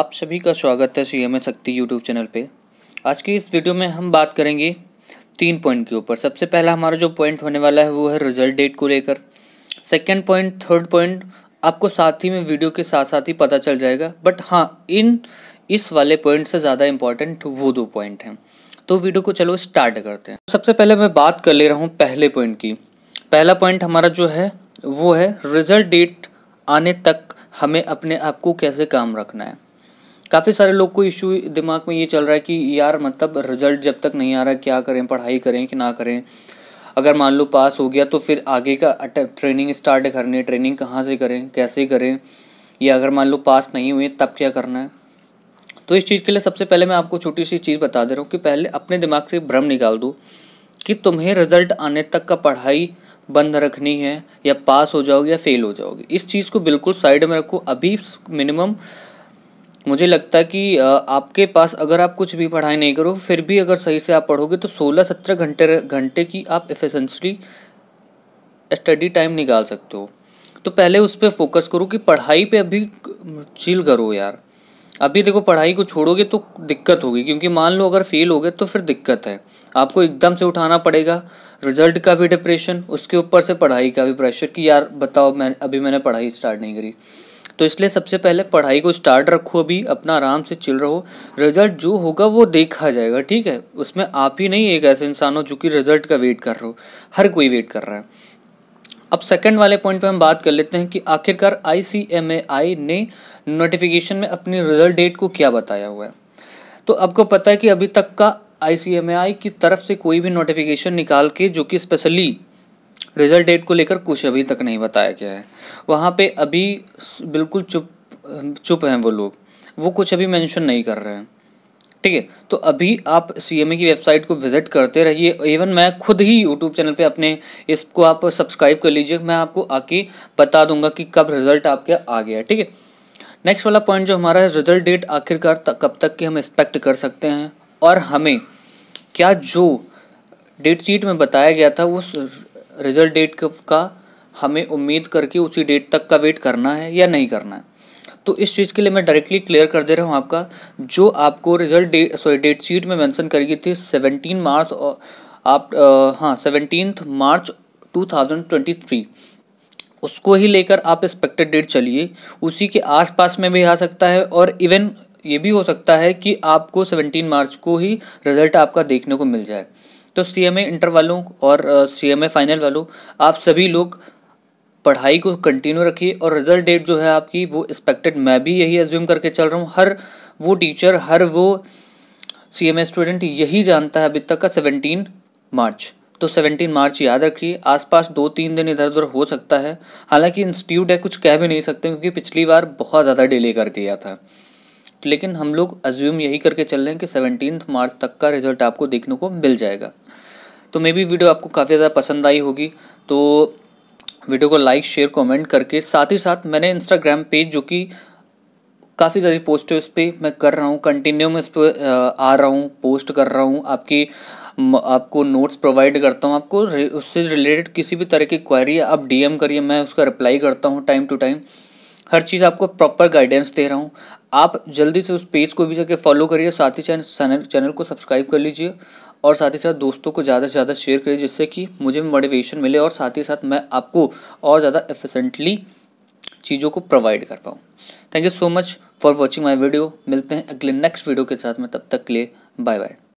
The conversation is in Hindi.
आप सभी का स्वागत है C M Shakti YouTube channel पे आज की इस वीडियो में हम बात करेंगे तीन पॉइंट के ऊपर सबसे पहला हमारा जो पॉइंट होने वाला है वो है रिजल्ट डेट को लेकर सेकंड पॉइंट थर्ड पॉइंट आपको साथ ही में वीडियो के साथ साथ ही पता चल जाएगा बट हाँ इन इस वाले पॉइंट से ज़्यादा इम्पॉर्टेंट वो दो पॉइंट हैं तो वीडियो को चलो स्टार्ट करते हैं सबसे पहले मैं बात कर ले रहा हूँ पहले पॉइंट की पहला पॉइंट हमारा जो है वो है रिजल्ट डेट आने तक हमें अपने आप को कैसे काम रखना है काफ़ी सारे लोग को इशू दिमाग में ये चल रहा है कि यार मतलब रिजल्ट जब तक नहीं आ रहा क्या करें पढ़ाई करें कि ना करें अगर मान लो पास हो गया तो फिर आगे का ट्रेनिंग स्टार्ट करनी ट्रेनिंग कहाँ से करें कैसे करें या अगर मान लो पास नहीं हुए तब क्या करना है तो इस चीज़ के लिए सबसे पहले मैं आपको छोटी सी चीज़ बता दे रहा हूँ कि पहले अपने दिमाग से भ्रम निकाल दो कि तुम्हें रिजल्ट आने तक का पढ़ाई बंद रखनी है या पास हो जाओगे या फेल हो जाओगे इस चीज़ को बिल्कुल साइड में रखो अभी मिनिमम मुझे लगता है कि आपके पास अगर आप कुछ भी पढ़ाई नहीं करो फिर भी अगर सही से आप पढ़ोगे तो सोलह सत्रह घंटे घंटे की आप एफिशेंसली स्टडी टाइम निकाल सकते हो तो पहले उस पर फोकस करो कि पढ़ाई पे अभी चिल करो यार अभी देखो पढ़ाई को छोड़ोगे तो दिक्कत होगी क्योंकि मान लो अगर फेल हो गए तो फिर दिक्कत है आपको एकदम से उठाना पड़ेगा रिजल्ट का भी डिप्रेशन उसके ऊपर से पढ़ाई का भी प्रेशर कि यार बताओ मैं अभी मैंने पढ़ाई स्टार्ट नहीं करी तो इसलिए सबसे पहले पढ़ाई को स्टार्ट रखो अभी अपना आराम से चिल रहो रिजल्ट जो होगा वो देखा जाएगा ठीक है उसमें आप ही नहीं एक ऐसे इंसान हो जो कि रिजल्ट का वेट कर रहे हो हर कोई वेट कर रहा है अब सेकंड वाले पॉइंट पे हम बात कर लेते हैं कि आखिरकार आई ने नोटिफिकेशन में अपनी रिजल्ट डेट को क्या बताया हुआ है तो आपको पता है कि अभी तक का आई की तरफ से कोई भी नोटिफिकेशन निकाल के जो कि स्पेशली रिजल्ट डेट को लेकर कुछ अभी तक नहीं बताया गया है वहाँ पे अभी बिल्कुल चुप चुप हैं वो लोग वो कुछ अभी मेंशन नहीं कर रहे हैं ठीक है तो अभी आप सी एम ए की वेबसाइट को विजिट करते रहिए इवन मैं खुद ही यूट्यूब चैनल पे अपने इसको आप सब्सक्राइब कर लीजिए मैं आपको आके बता दूंगा कि कब रिजल्ट आपके आ गया ठीक है नेक्स्ट वाला पॉइंट जो हमारा है रिजल्ट डेट आखिरकार कब तक कि हम एक्सपेक्ट कर सकते हैं और हमें क्या जो डेट शीट में बताया गया था वो रिजल्ट डेट का हमें उम्मीद करके उसी डेट तक का वेट करना है या नहीं करना है तो इस चीज़ के लिए मैं डायरेक्टली क्लियर कर दे रहा हूँ आपका जो आपको result date sorry date sheet में मेंशन करी थी सेवनटीन मार्च आप आ, हाँ सेवनटीन मार्च 2023 उसको ही लेकर आप एक्सपेक्टेड डेट चलिए उसी के आसपास में भी आ सकता है और इवन ये भी हो सकता है कि आपको सेवनटीन मार्च को ही रिजल्ट आपका देखने को मिल जाए तो सी एम ए इंटर वालों और सी एम ए फाइनल वालों आप सभी लोग पढ़ाई को कंटिन्यू रखिए और रिजल्ट डेट जो है आपकी वो एक्सपेक्टेड मैं भी यही एज्यूम करके चल रहा हूँ हर वो टीचर हर वो सी एम ए स्टूडेंट यही जानता है अभी तक का सेवनटीन मार्च तो सेवनटीन मार्च याद रखिए आसपास दो तीन दिन इधर उधर हो सकता है हालांकि इंस्टीट्यूट है कुछ कह भी नहीं सकते क्योंकि पिछली बार बहुत ज़्यादा डिले कर दिया था लेकिन हम लोग अज्यूम यही करके चल रहे हैं कि सेवनटीन मार्च तक का रिजल्ट आपको देखने को मिल जाएगा तो मे बी वीडियो आपको काफ़ी ज़्यादा पसंद आई होगी तो वीडियो को लाइक शेयर कमेंट करके साथ ही साथ मैंने इंस्टाग्राम पेज जो कि काफ़ी सारी पोस्ट है उस पर मैं कर रहा हूँ कंटिन्यू में इस पर आ रहा हूँ पोस्ट कर रहा हूँ आपकी आपको नोट्स प्रोवाइड करता हूँ आपको उससे रिलेटेड किसी भी तरह की क्वारी आप डीएम करिए मैं उसका रिप्लाई करता हूँ टाइम टू टाइम हर चीज़ आपको प्रॉपर गाइडेंस दे रहा हूँ आप जल्दी से उस पेज को भी जाके फॉलो करिए साथ ही चैनल चैनल को सब्सक्राइब कर लीजिए और साथ ही साथ दोस्तों को ज़्यादा से ज़्यादा शेयर करिए जिससे कि मुझे मोटिवेशन मिले और साथ ही साथ मैं आपको और ज़्यादा एफिशेंटली चीज़ों को प्रोवाइड कर पाऊँ thank you so much for watching my video मिलते हैं अगले नेक्स्ट वीडियो के साथ में तब तक के लिए बाय बाय